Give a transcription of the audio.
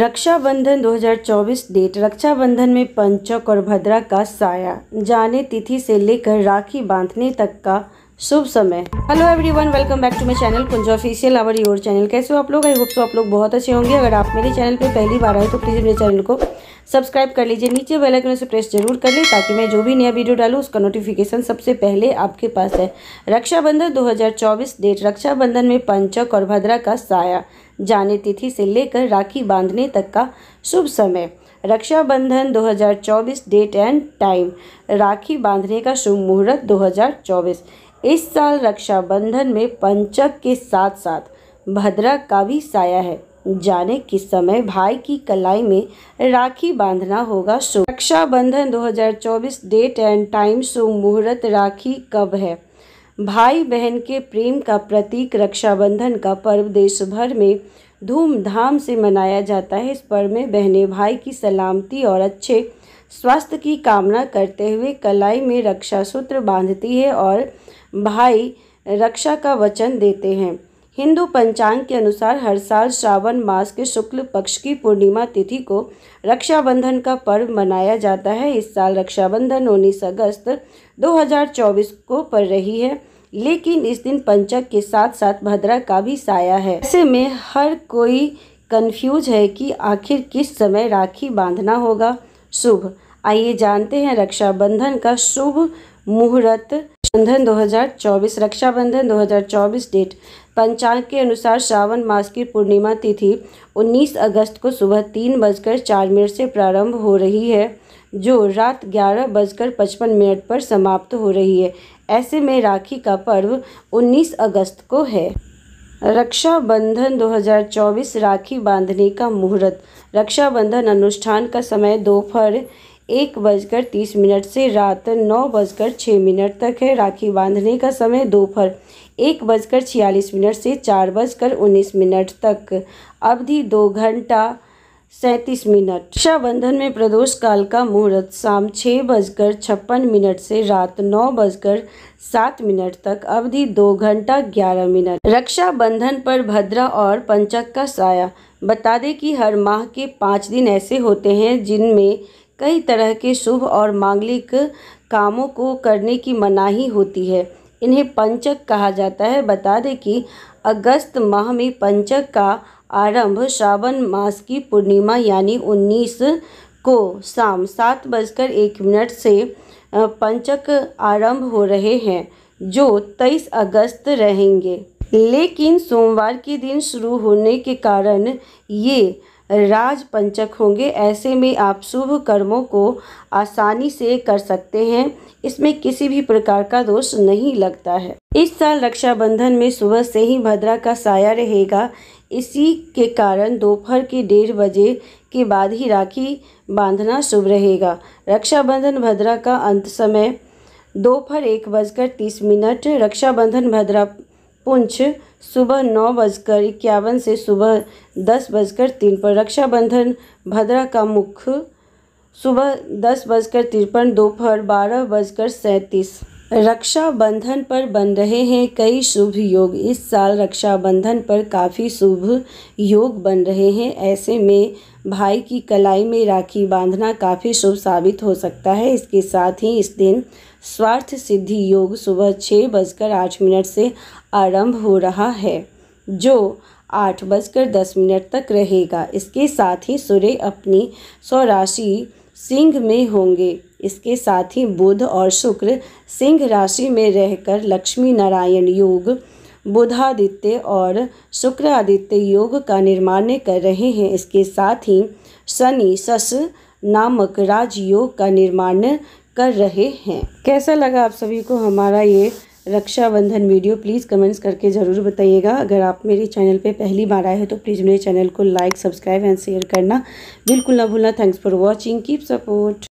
Rakshabandhan 2024 date Rakshabandhan में पंचक और भद्रा का साया जाने तिथि से लेकर राखी बांधने तक का शुभ समय hello everyone welcome back to my channel कुंजा ऑफिशियल आवर योर चैनल कैसे हो आप लोग आई होप तो आप लोग बहुत अच्छे होंगे अगर आप मेरे चैनल पर पहली बार आए तो प्लीज़ मेरे चैनल को सब्सक्राइब कर लीजिए नीचे बेल आइकन से प्रेस जरूर कर लें ताकि मैं जो भी नया वीडियो डालूँ उसका नोटिफिकेशन सबसे पहले आपके पास है रक्षाबंधन चौबीस डेट रक्षाबंधन में पंचक और भद्रा का साया जाने तिथि से लेकर राखी बांधने तक का शुभ समय Rakshabandhan 2024 date and time rakhi बांधने का शुभ मुहूर्त 2024 इस साल रक्षाबंधन में पंचक के साथ साथ भद्रा का भी साया है जाने किस समय भाई की कलाई में राखी बांधना होगा शो रक्षाबंधन 2024 डेट एंड टाइम शो मुहूर्त राखी कब है भाई बहन के प्रेम का प्रतीक रक्षाबंधन का पर्व देश भर में धूमधाम से मनाया जाता है इस पर्व में बहने भाई की सलामती और अच्छे स्वास्थ्य की कामना करते हुए कलाई में रक्षा सूत्र बांधती है और भाई रक्षा का वचन देते हैं हिंदू पंचांग के अनुसार हर साल श्रावण मास के शुक्ल पक्ष की पूर्णिमा तिथि को रक्षाबंधन का पर्व मनाया जाता है इस साल रक्षाबंधन उन्नीस अगस्त 2024 को पड़ रही है लेकिन इस दिन पंचक के साथ साथ भद्रा का भी साया है ऐसे में हर कोई कंफ्यूज है कि आखिर किस समय राखी बांधना होगा शुभ आइए जानते हैं रक्षाबंधन का शुभ मुहूर्त बंधन 2024 रक्षाबंधन 2024 डेट पंचांग के अनुसार श्रावण मास की पूर्णिमा तिथि 19 अगस्त को सुबह तीन बजकर चार मिनट से प्रारंभ हो रही है जो रात ग्यारह बजकर पचपन मिनट पर समाप्त हो रही है ऐसे में राखी का पर्व 19 अगस्त को है रक्षाबंधन 2024 राखी बांधने का मुहूर्त रक्षाबंधन अनुष्ठान का समय दोपहर एक बजकर तीस मिनट से रात नौ बजकर छः मिनट तक है राखी बांधने का समय दोपहर एक बजकर छियालीस मिनट से चार बजकर उन्नीस मिनट तक अवधि दो घंटा सैंतीस मिनट रक्षाबंधन में प्रदोष काल का मुहूर्त शाम छः बजकर छप्पन मिनट से रात नौ बजकर सात मिनट तक अवधि दो घंटा ग्यारह मिनट रक्षाबंधन पर भद्रा और पंचक का साया बता दें कि हर माह के पाँच दिन ऐसे होते हैं जिनमें कई तरह के शुभ और मांगलिक कामों को करने की मनाही होती है इन्हें पंचक कहा जाता है बता दें कि अगस्त माह में पंचक का आरंभ श्रावण मास की पूर्णिमा यानी 19 को शाम सात बजकर एक मिनट से पंचक आरंभ हो रहे हैं जो 23 अगस्त रहेंगे लेकिन सोमवार के दिन शुरू होने के कारण ये राजपंचक होंगे ऐसे में आप शुभ कर्मों को आसानी से कर सकते हैं इसमें किसी भी प्रकार का दोष नहीं लगता है इस साल रक्षाबंधन में सुबह से ही भद्रा का साया रहेगा इसी के कारण दोपहर के डेढ़ बजे के बाद ही राखी बांधना शुभ रहेगा रक्षाबंधन भद्रा का अंत समय दोपहर एक बजकर तीस मिनट रक्षाबंधन भद्रा पुंछ सुबह नौ बजकर इक्यावन से सुबह दस बजकर तीन पर रक्षाबंधन भद्रा का मुख्य सुबह दस बजकर तिरपन दोपहर बारह बजकर सैंतीस रक्षाबंधन पर बन रहे हैं कई शुभ योग इस साल रक्षाबंधन पर काफ़ी शुभ योग बन रहे हैं ऐसे में भाई की कलाई में राखी बांधना काफ़ी शुभ साबित हो सकता है इसके साथ ही इस दिन स्वार्थ सिद्धि योग सुबह छः बजकर आठ मिनट से आरंभ हो रहा है जो आठ बजकर दस मिनट तक रहेगा इसके साथ ही सूर्य अपनी स्वराशि सिंह में होंगे इसके साथ ही बुध और शुक्र सिंह राशि में रहकर लक्ष्मी नारायण योग बुधादित्य और शुक्र आदित्य योग का निर्माण कर रहे हैं इसके साथ ही शनि सस नामक राजयोग का निर्माण कर रहे हैं कैसा लगा आप सभी को हमारा ये रक्षाबंधन वीडियो प्लीज़ कमेंट्स करके ज़रूर बताइएगा अगर आप मेरे चैनल पे पहली बार आए हो तो प्लीज़ मेरे चैनल को लाइक सब्सक्राइब एंड शेयर करना बिल्कुल ना भूलना thanks for watching keep support